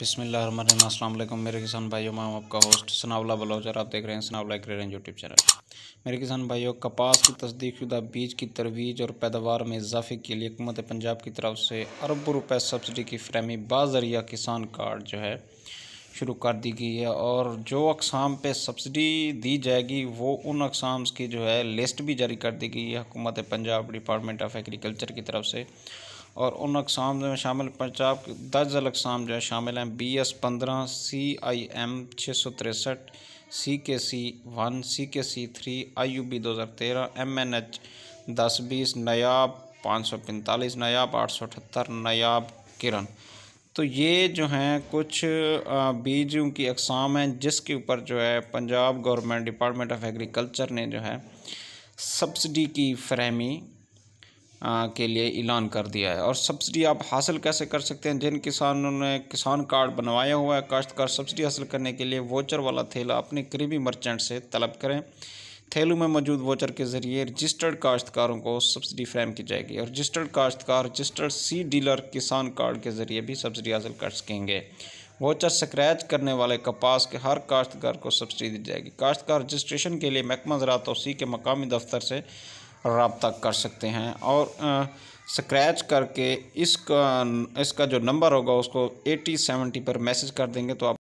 बिसमीम अल्लाम मेरे किसान भाइयों मैं आपका होस्ट सनावला बलोचर आप देख रहे हैं सनावला रेंज यूट्यूब चैनल मेरे किसान भाइयों कपास की तस्दीकशुदा बीज की तरवीज और पैदावार में इजाफे के लिए हुकूमत पंजाब की तरफ से अरबों रुपए सब्सिडी की फ्राहमी बाजरिया किसान कार्ड जो है शुरू कर दी गई है और जो अकसाम पे सब्सिडी दी जाएगी वो उन अकसाम की जो है लिस्ट भी जारी कर दी गई है हुकूमत पंजाब डिपार्टमेंट ऑफ एग्रीकल्चर की तरफ से और उन अकसाम में शामिल पंजाब के दर्ज अकसाम जो है शामिल हैं बी एस पंद्रह सी आई एम छः सौ तिरसठ सी के सी वन सी के C three I U B दो हज़ार तेरह एम एन एच दस बीस नयाब पाँच सौ पैंतालीस नयाब आठ सौ अठहत्तर नयाब किरण तो ये जो हैं कुछ बीजों की अकसाम हैं जिसके ऊपर जो है Punjab government department of agriculture ने जो है सब्सिडी की फ्रहमी के लिए ऐलान कर दिया है और सब्सिडी आप हासिल कैसे कर सकते हैं जिन किसानों ने किसान कार्ड बनवाया हुआ है काश्तकार सब्सिडी हासिल करने के लिए वोचर वाला थैला अपने करीबी मर्चेंट से तलब करें थैलू में मौजूद वोचर के जरिए रजिस्टर्ड काश्तकारों को सब्सिडी फ्राहम की जाएगी और रजिस्टर्ड काश्तकार रजिस्टर्ड सी डीलर किसान कार्ड के जरिए भी सब्सिडी हासिल कर सकेंगे वोचर स्क्रैच करने वाले कपास के हर काश्तकार को सब्सिडी दी जाएगी काश्तकार रजिस्ट्रेशन के लिए महकमा ज़रात तोसी के मकामी दफ्तर से रबता कर सकते हैं और स्क्रैच करके इसका इसका जो नंबर होगा उसको एटी सेवेंटी पर मैसेज कर देंगे तो आप